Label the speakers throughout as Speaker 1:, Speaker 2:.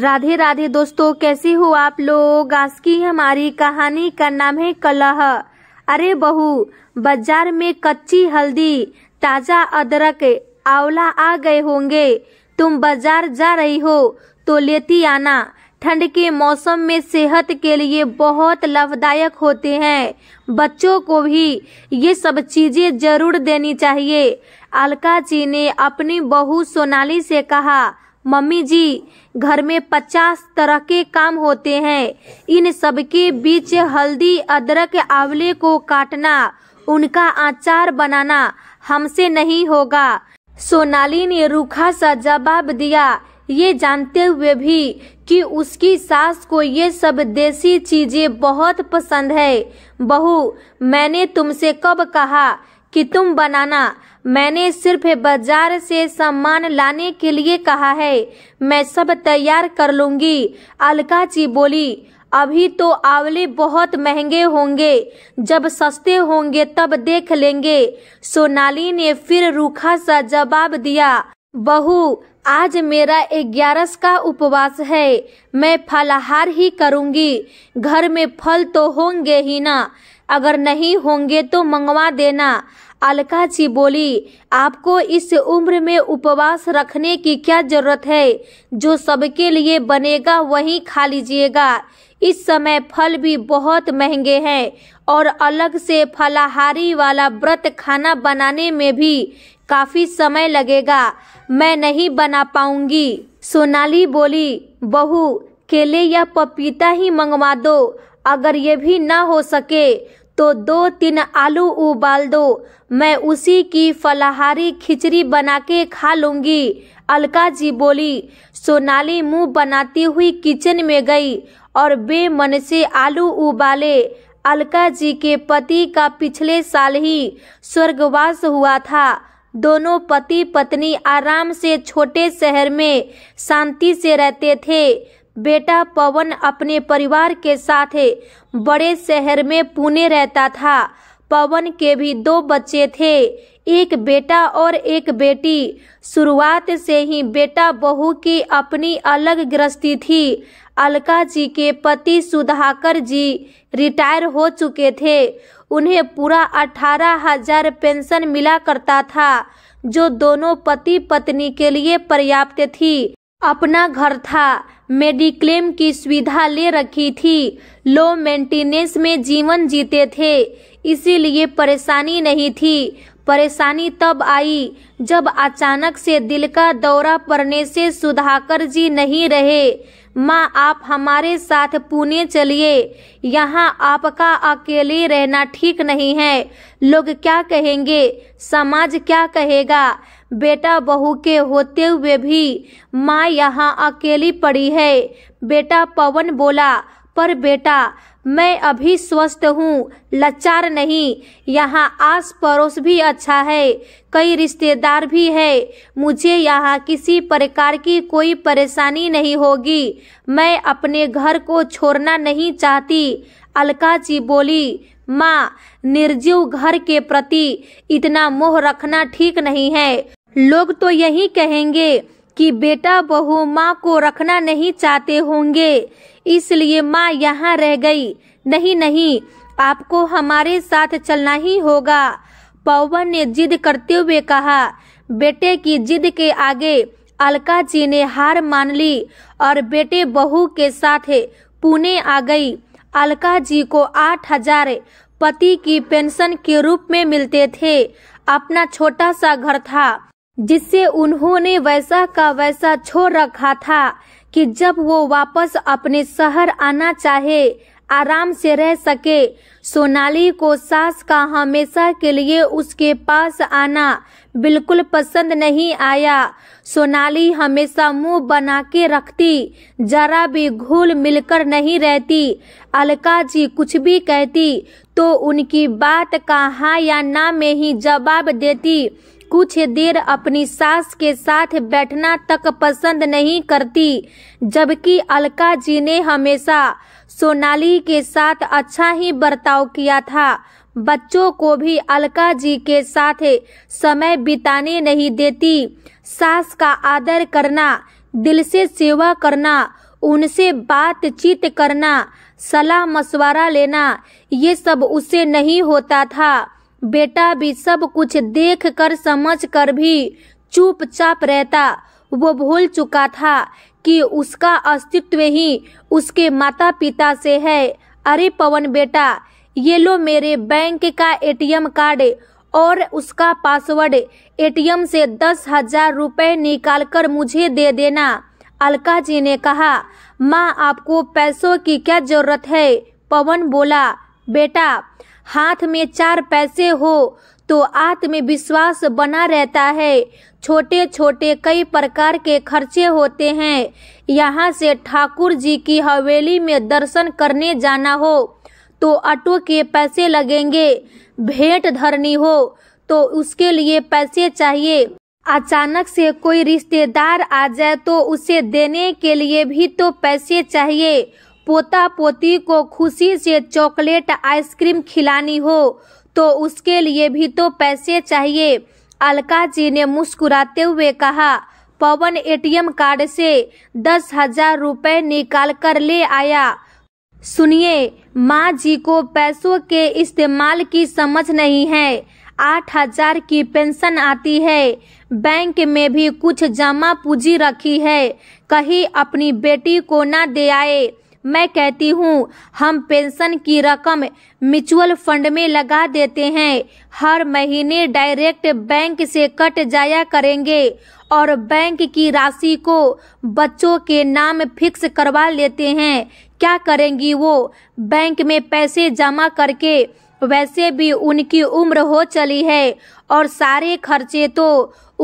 Speaker 1: राधे राधे दोस्तों कैसे हो आप लोग आज की हमारी कहानी का नाम है कलह अरे बहू बाजार में कच्ची हल्दी ताजा अदरक आंवला आ गए होंगे तुम बाजार जा रही हो तो लेती आना ठंड के मौसम में सेहत के लिए बहुत लाभदायक होते हैं बच्चों को भी ये सब चीजें जरूर देनी चाहिए अलका जी ने अपनी बहू सोनाली से कहा मम्मी जी घर में पचास तरह के काम होते हैं इन सबके बीच हल्दी अदरक आंवले को काटना उनका आचार बनाना हमसे नहीं होगा सोनाली ने रूखा सा जवाब दिया ये जानते हुए भी कि उसकी सास को ये सब देसी चीजें बहुत पसंद है बहू मैंने तुमसे कब कहा कि तुम बनाना मैंने सिर्फ बाजार से सामान लाने के लिए कहा है मैं सब तैयार कर लूंगी अलका जी बोली अभी तो आंवले बहुत महंगे होंगे जब सस्ते होंगे तब देख लेंगे सोनाली ने फिर रूखा सा जवाब दिया बहू आज मेरा ग्यारस का उपवास है मैं फलाहार ही करूंगी घर में फल तो होंगे ही ना अगर नहीं होंगे तो मंगवा देना अलका जी बोली आपको इस उम्र में उपवास रखने की क्या जरूरत है जो सबके लिए बनेगा वही खा लीजिएगा इस समय फल भी बहुत महंगे हैं और अलग से फलाहारी वाला व्रत खाना बनाने में भी काफ़ी समय लगेगा मैं नहीं बना पाऊंगी सोनाली बोली बहू केले या पपीता ही मंगवा दो अगर ये भी ना हो सके तो दो तीन आलू उबाल दो मैं उसी की फलाहारी खिचड़ी बना के खा लूंगी अलका जी बोली सोनाली मुंह बनाती हुई किचन में गई और बेमन से आलू उबाले अलका जी के पति का पिछले साल ही स्वर्गवास हुआ था दोनों पति पत्नी आराम से छोटे शहर में शांति से रहते थे बेटा पवन अपने परिवार के साथ बड़े शहर में पुणे रहता था पवन के भी दो बच्चे थे एक बेटा और एक बेटी शुरुआत से ही बेटा बहू की अपनी अलग गृहस्थी थी अलका जी के पति सुधाकर जी रिटायर हो चुके थे उन्हें पूरा अठारह हजार पेंशन मिला करता था जो दोनों पति पत्नी के लिए पर्याप्त थी अपना घर था मेडिक्लेम की सुविधा ले रखी थी लो मेंटेनेंस में जीवन जीते थे इसीलिए परेशानी नहीं थी परेशानी तब आई जब अचानक से दिल का दौरा पड़ने से सुधाकर जी नहीं रहे माँ आप हमारे साथ पुणे चलिए यहाँ आपका अकेले रहना ठीक नहीं है लोग क्या कहेंगे समाज क्या कहेगा बेटा बहू के होते हुए भी माँ यहाँ अकेली पड़ी है बेटा पवन बोला पर बेटा मैं अभी स्वस्थ हूँ लाचार नहीं यहाँ आस पड़ोस भी अच्छा है कई रिश्तेदार भी है मुझे यहाँ किसी प्रकार की कोई परेशानी नहीं होगी मैं अपने घर को छोड़ना नहीं चाहती अलका जी बोली माँ निर्जीव घर के प्रति इतना मोह रखना ठीक नहीं है लोग तो यही कहेंगे कि बेटा बहू माँ को रखना नहीं चाहते होंगे इसलिए माँ यहाँ रह गई नहीं नहीं आपको हमारे साथ चलना ही होगा पवन ने जिद करते हुए कहा बेटे की जिद के आगे अलका जी ने हार मान ली और बेटे बहू के साथ पुणे आ गई अलका जी को आठ हजार पति की पेंशन के रूप में मिलते थे अपना छोटा सा घर था जिससे उन्होंने वैसा का वैसा छोड़ रखा था कि जब वो वापस अपने शहर आना चाहे आराम से रह सके सोनाली को सास का हमेशा के लिए उसके पास आना बिल्कुल पसंद नहीं आया सोनाली हमेशा मुंह बना के रखती जरा भी घुल मिलकर नहीं रहती अलका जी कुछ भी कहती तो उनकी बात का हाँ या ना में ही जवाब देती कुछ देर अपनी सास के साथ बैठना तक पसंद नहीं करती जबकि अलका जी ने हमेशा सोनाली के साथ अच्छा ही बर्ताव किया था बच्चों को भी अलका जी के साथ समय बिताने नहीं देती सास का आदर करना दिल से सेवा करना उनसे बातचीत करना सलाह मशवरा लेना ये सब उसे नहीं होता था बेटा भी सब कुछ देख कर समझ कर भी चुपचाप रहता वो भूल चुका था कि उसका अस्तित्व ही उसके माता पिता से है अरे पवन बेटा ये लो मेरे बैंक का एटीएम कार्ड और उसका पासवर्ड एटीएम से दस हजार रूपए निकाल कर मुझे दे देना अलका जी ने कहा माँ आपको पैसों की क्या जरूरत है पवन बोला बेटा हाथ में चार पैसे हो तो आत्मविश्वास बना रहता है छोटे छोटे कई प्रकार के खर्चे होते हैं यहाँ से ठाकुर जी की हवेली में दर्शन करने जाना हो तो ऑटो के पैसे लगेंगे भेंट धरनी हो तो उसके लिए पैसे चाहिए अचानक से कोई रिश्तेदार आ जाए तो उसे देने के लिए भी तो पैसे चाहिए पोता पोती को खुशी से चॉकलेट आइसक्रीम खिलानी हो तो उसके लिए भी तो पैसे चाहिए अलका जी ने मुस्कुराते हुए कहा पवन एटीएम कार्ड से दस हजार रूपए निकाल कर ले आया सुनिए माँ जी को पैसों के इस्तेमाल की समझ नहीं है आठ हजार की पेंशन आती है बैंक में भी कुछ जमा पूंजी रखी है कहीं अपनी बेटी को ना दे आए मैं कहती हूँ हम पेंशन की रकम म्यूचुअल फंड में लगा देते हैं हर महीने डायरेक्ट बैंक से कट जाया करेंगे और बैंक की राशि को बच्चों के नाम फिक्स करवा लेते हैं क्या करेंगी वो बैंक में पैसे जमा करके वैसे भी उनकी उम्र हो चली है और सारे खर्चे तो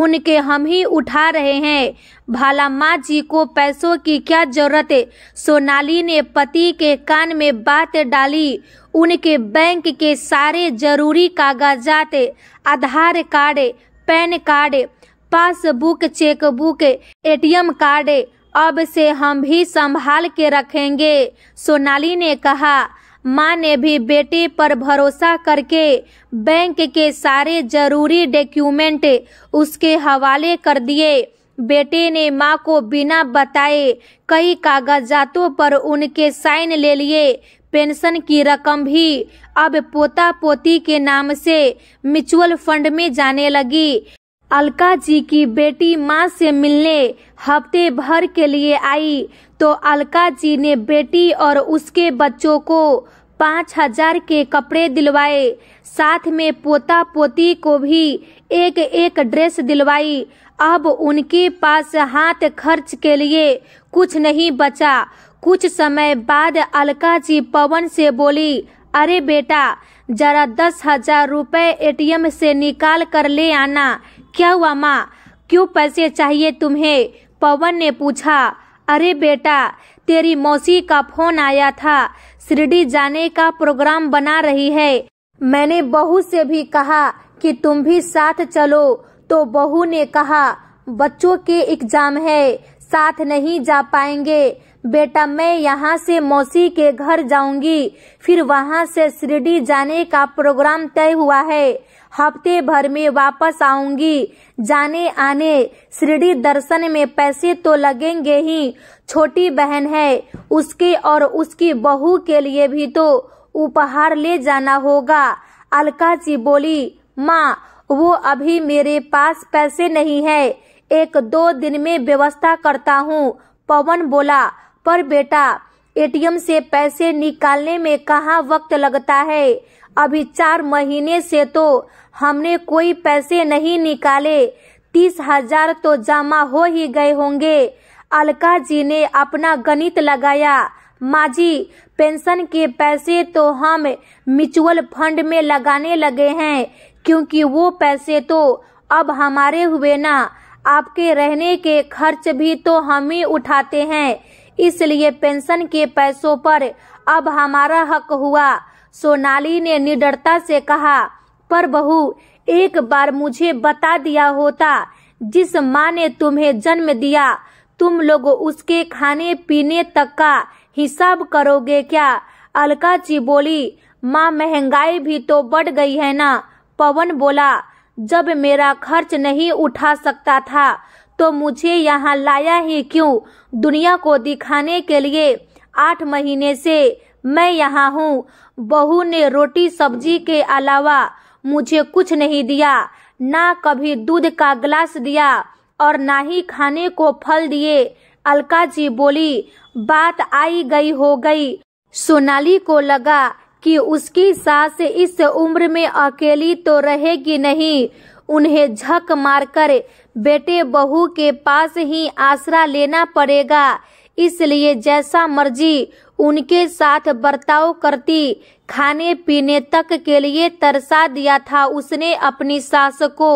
Speaker 1: उनके हम ही उठा रहे हैं भाला माँ जी को पैसों की क्या जरूरत है सोनाली ने पति के कान में बात डाली उनके बैंक के सारे जरूरी कागजात Aadhaar card PAN card passbook chequebook ATM card अब से हम भी संभाल के रखेंगे सोनाली ने कहा माँ ने भी बेटे पर भरोसा करके बैंक के सारे जरूरी डॉक्यूमेंट उसके हवाले कर दिए बेटे ने माँ को बिना बताए कई कागजातों पर उनके साइन ले लिए पेंशन की रकम भी अब पोता पोती के नाम से म्यूचुअल फंड में जाने लगी अलका जी की बेटी माँ से मिलने हफ्ते भर के लिए आई तो अलका जी ने बेटी और उसके बच्चों को पाँच हजार के कपड़े दिलवाए साथ में पोता पोती को भी एक एक ड्रेस दिलवाई अब उनके पास हाथ खर्च के लिए कुछ नहीं बचा कुछ समय बाद अलका जी पवन से बोली अरे बेटा जरा दस हजार रूपए एटीएम से निकाल कर ले आना क्या हुआ माँ क्यों पैसे चाहिए तुम्हें पवन ने पूछा अरे बेटा तेरी मौसी का फोन आया था शिरडी जाने का प्रोग्राम बना रही है मैंने बहू से भी कहा कि तुम भी साथ चलो तो बहू ने कहा बच्चों के एग्जाम है साथ नहीं जा पाएंगे बेटा मैं यहाँ से मौसी के घर जाऊंगी फिर वहाँ से शिरडी जाने का प्रोग्राम तय हुआ है हफ्ते भर में वापस आऊंगी जाने आने शिरडी दर्शन में पैसे तो लगेंगे ही छोटी बहन है उसके और उसकी बहू के लिए भी तो उपहार ले जाना होगा अलका जी बोली माँ वो अभी मेरे पास पैसे नहीं है एक दो दिन में व्यवस्था करता हूँ पवन बोला पर बेटा एटीएम से पैसे निकालने में कहा वक्त लगता है अभी चार महीने से तो हमने कोई पैसे नहीं निकाले तीस हजार तो जमा हो ही गए होंगे अलका जी ने अपना गणित लगाया माँ जी पेंशन के पैसे तो हम म्यूचुअल फंड में लगाने लगे हैं क्योंकि वो पैसे तो अब हमारे हुए ना आपके रहने के खर्च भी तो हम ही उठाते हैं इसलिए पेंशन के पैसों पर अब हमारा हक हुआ सोनाली ने निडरता से कहा पर बहू एक बार मुझे बता दिया होता जिस माँ ने तुम्हें जन्म दिया तुम लोग उसके खाने पीने तक का हिसाब करोगे क्या अलका जी बोली माँ महंगाई भी तो बढ़ गई है ना पवन बोला जब मेरा खर्च नहीं उठा सकता था तो मुझे यहाँ लाया ही क्यों दुनिया को दिखाने के लिए आठ महीने से मैं यहाँ हूँ बहू ने रोटी सब्जी के अलावा मुझे कुछ नहीं दिया ना कभी दूध का गिलास दिया और ना ही खाने को फल दिए अलका जी बोली बात आई गई हो गई सोनाली को लगा कि उसकी सास इस उम्र में अकेली तो रहेगी नहीं उन्हें झक मारकर बेटे बहू के पास ही आसरा लेना पड़ेगा इसलिए जैसा मर्जी उनके साथ बर्ताव करती खाने पीने तक के लिए तरसा दिया था उसने अपनी सास को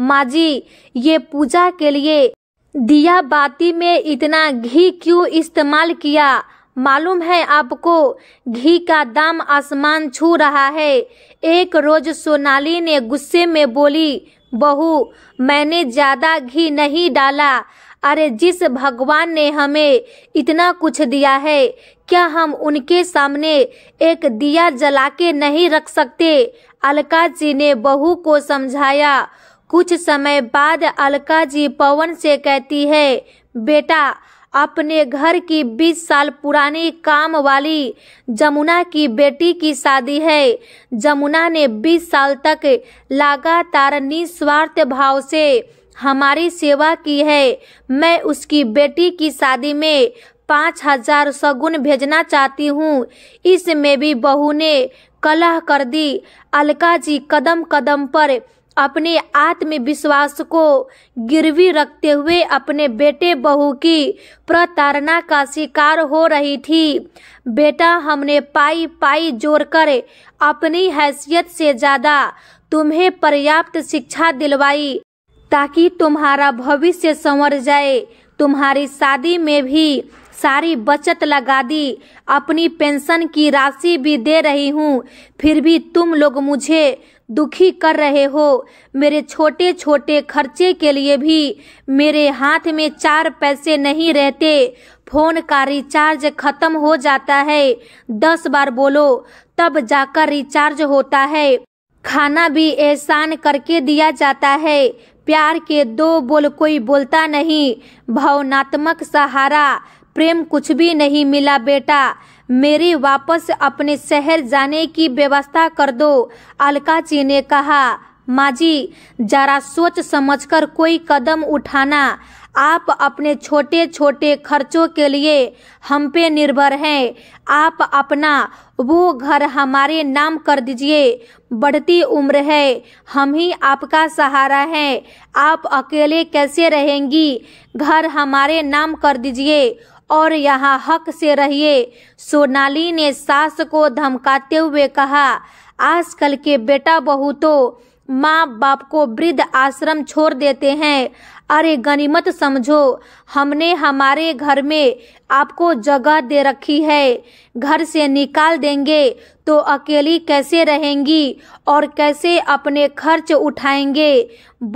Speaker 1: माँ जी ये पूजा के लिए दिया बाती में इतना घी क्यों इस्तेमाल किया मालूम है आपको घी का दाम आसमान छू रहा है एक रोज सोनाली ने गुस्से में बोली बहू मैंने ज़्यादा घी नहीं डाला अरे जिस भगवान ने हमें इतना कुछ दिया है क्या हम उनके सामने एक दिया जला के नहीं रख सकते अलका जी ने बहू को समझाया कुछ समय बाद अलका जी पवन से कहती है बेटा अपने घर की 20 साल पुरानी काम वाली जमुना की बेटी की शादी है जमुना ने 20 साल तक लगातार निस्वार्थ भाव से हमारी सेवा की है मैं उसकी बेटी की शादी में पाँच हजार सगुन भेजना चाहती हूँ इसमें भी बहू ने कलह कर दी अलका जी कदम कदम पर अपने आत्मविश्वास को गिरवी रखते हुए अपने बेटे बहू की प्रताड़ना का शिकार हो रही थी बेटा हमने पाई पाई जोड़कर अपनी हैसियत से ज़्यादा तुम्हें पर्याप्त शिक्षा दिलवाई ताकि तुम्हारा भविष्य संवर जाए तुम्हारी शादी में भी सारी बचत लगा दी अपनी पेंशन की राशि भी दे रही हूँ फिर भी तुम लोग मुझे दुखी कर रहे हो मेरे छोटे छोटे खर्चे के लिए भी मेरे हाथ में चार पैसे नहीं रहते फोन का रिचार्ज खत्म हो जाता है दस बार बोलो तब जाकर रिचार्ज होता है खाना भी एहसान करके दिया जाता है प्यार के दो बोल कोई बोलता नहीं भावनात्मक सहारा प्रेम कुछ भी नहीं मिला बेटा मेरे वापस अपने शहर जाने की व्यवस्था कर दो अलका जी ने कहा माँ जी जरा सोच समझकर कोई कदम उठाना आप अपने छोटे छोटे खर्चों के लिए हम पे निर्भर हैं आप अपना वो घर हमारे नाम कर दीजिए बढ़ती उम्र है हम ही आपका सहारा है आप अकेले कैसे रहेंगी घर हमारे नाम कर दीजिए और यहाँ हक से रहिए सोनाली ने सास को धमकाते हुए कहा आजकल के बेटा बहू तो माँ बाप को वृद्ध आश्रम छोड़ देते हैं अरे गनीमत समझो हमने हमारे घर में आपको जगह दे रखी है घर से निकाल देंगे तो अकेली कैसे रहेंगी और कैसे अपने खर्च उठाएंगे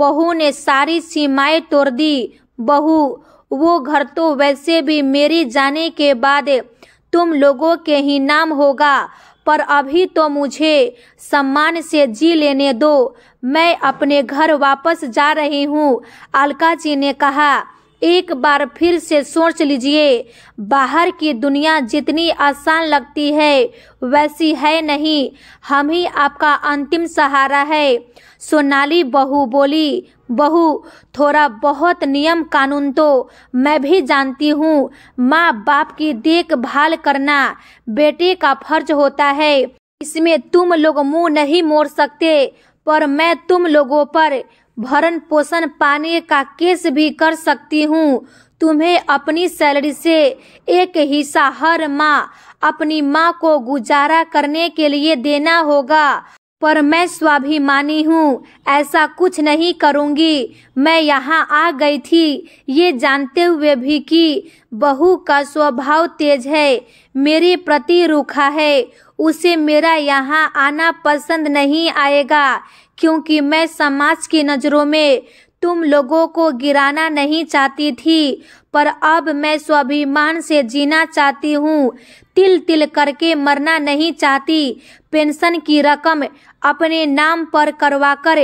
Speaker 1: बहू ने सारी सीमाएं तोड़ दी बहू वो घर तो वैसे भी मेरे जाने के बाद तुम लोगों के ही नाम होगा पर अभी तो मुझे सम्मान से जी लेने दो मैं अपने घर वापस जा रही हूँ अलका जी ने कहा एक बार फिर से सोच लीजिए बाहर की दुनिया जितनी आसान लगती है वैसी है नहीं हम ही आपका अंतिम सहारा है सोनाली बहू बोली बहू थोड़ा बहुत नियम कानून तो मैं भी जानती हूँ माँ बाप की देखभाल करना बेटे का फर्ज होता है इसमें तुम लोग मुंह नहीं मोड़ सकते पर मैं तुम लोगों पर भरण पोषण पाने का केस भी कर सकती हूँ तुम्हें अपनी सैलरी से एक हिस्सा हर माँ अपनी माँ को गुजारा करने के लिए देना होगा पर मैं स्वाभिमानी हूँ ऐसा कुछ नहीं करूँगी मैं यहाँ आ गई थी ये जानते हुए भी कि बहू का स्वभाव तेज है मेरे प्रति रूखा है उसे मेरा यहाँ आना पसंद नहीं आएगा क्योंकि मैं समाज की नज़रों में तुम लोगों को गिराना नहीं चाहती थी पर अब मैं स्वाभिमान से जीना चाहती हूँ तिल तिल करके मरना नहीं चाहती पेंशन की रकम अपने नाम पर करवाकर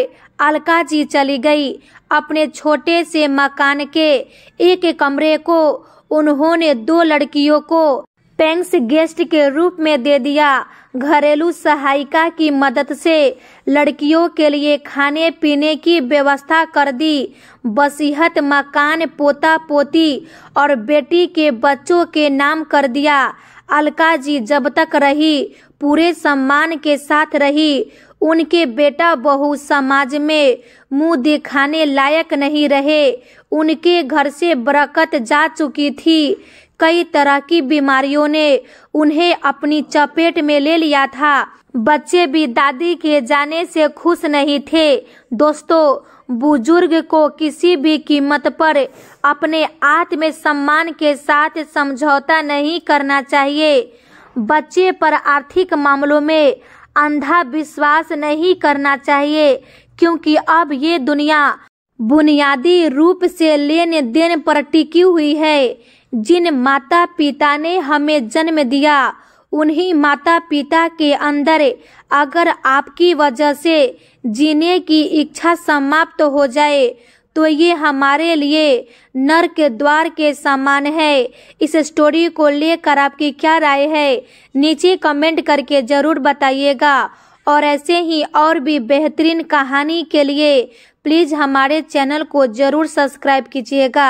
Speaker 1: अलका जी चली गई अपने छोटे से मकान के एक कमरे को उन्होंने दो लड़कियों को पेंग्स गेस्ट के रूप में दे दिया घरेलू सहायिका की मदद से लड़कियों के लिए खाने पीने की व्यवस्था कर दी बसीहत मकान पोता पोती और बेटी के बच्चों के नाम कर दिया अलका जी जब तक रही पूरे सम्मान के साथ रही उनके बेटा बहू समाज में मुंह दिखाने लायक नहीं रहे उनके घर से बरकत जा चुकी थी कई तरह की बीमारियों ने उन्हें अपनी चपेट में ले लिया था बच्चे भी दादी के जाने से खुश नहीं थे दोस्तों बुजुर्ग को किसी भी कीमत पर अपने आत्म सम्मान के साथ समझौता नहीं करना चाहिए बच्चे पर आर्थिक मामलों में अंधा विश्वास नहीं करना चाहिए क्योंकि अब ये दुनिया बुनियादी रूप से लेन देन पर टिकी हुई है जिन माता पिता ने हमें जन्म दिया उन्हीं माता पिता के अंदर अगर आपकी वजह से जीने की इच्छा समाप्त हो जाए तो ये हमारे लिए नर्क द्वार के समान है इस स्टोरी को लेकर आपकी क्या राय है नीचे कमेंट करके ज़रूर बताइएगा और ऐसे ही और भी बेहतरीन कहानी के लिए प्लीज़ हमारे चैनल को ज़रूर सब्सक्राइब कीजिएगा